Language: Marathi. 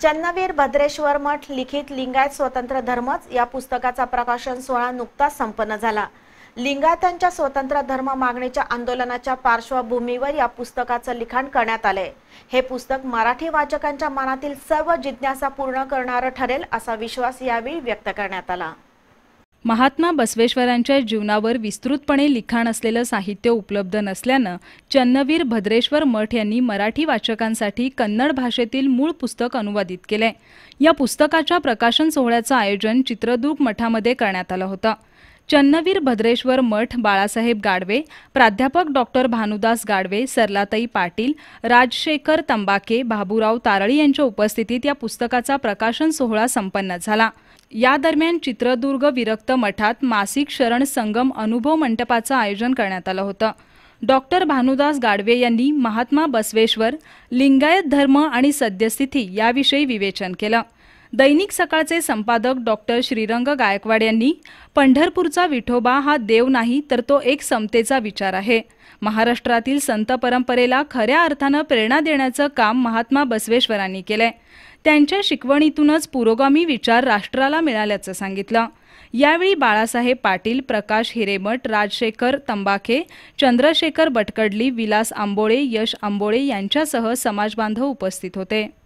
चन्नवीर भद्रेश्वर मठ लिखित लिंगायत स्वतंत्र धर्मच या पुस्तकाचा प्रकाशन सोहळा नुकताच संपन्न झाला लिंगायतांच्या स्वतंत्र धर्म मागणीच्या आंदोलनाच्या पार्श्वभूमीवर या पुस्तकाचं लिखाण करण्यात आलंय हे पुस्तक मराठी वाचकांच्या मनातील सर्व जिज्ञासा पूर्ण करणारं ठरेल असा विश्वास यावेळी व्यक्त करण्यात आला महात्मा बसवेश्वरांच्या जीवनावर विस्तृतपणे लिखाण असलेलं साहित्य उपलब्ध नसल्यानं चन्नवीर भद्रेश्वर मठ यांनी मराठी वाचकांसाठी कन्नड भाषेतील मूळ पुस्तक अनुवादित केले या पुस्तकाच्या प्रकाशन सोहळ्याचं आयोजन चित्रदुर्ग मठामध्ये करण्यात आलं होतं चन्नवीर भद्रेश्वर मठ बाळासाहेब गाडवे प्राध्यापक डॉक्टर भानुदास गाडवे सरलाताई पाटील राजशेखर तंबाके बाबूराव तारळी यांच्या उपस्थितीत या पुस्तकाचा प्रकाशन सोहळा संपन्न झाला या दरम्यान चित्रदुर्ग विरक्त मठात मासिक शरण संगम अनुभव मंडपाचं आयोजन करण्यात आलं होतं डॉक्टर भानुदास गाडवे यांनी महात्मा बसवेश्वर लिंगायत धर्म आणि सद्यस्थिती याविषयी विवेचन केलं दैनिक सकाळचे संपादक डॉक्टर श्रीरंग गायकवाड यांनी पंढरपूरचा विठोबा हा देव नाही तर तो एक समतेचा विचार आहे महाराष्ट्रातील संत परंपरेला खऱ्या अर्थानं प्रेरणा देण्याचं काम महात्मा बसवेश्वरांनी केलंय त्यांच्या शिकवणीतूनच पुरोगामी विचार राष्ट्राला मिळाल्याचं सांगितलं यावेळी बाळासाहेब पाटील प्रकाश हिरेमट राजशेखर तंबाखे चंद्रशेखर बटकडली विलास आंबोळे यश आंबोळे यांच्यासह समाजबांधव उपस्थित होते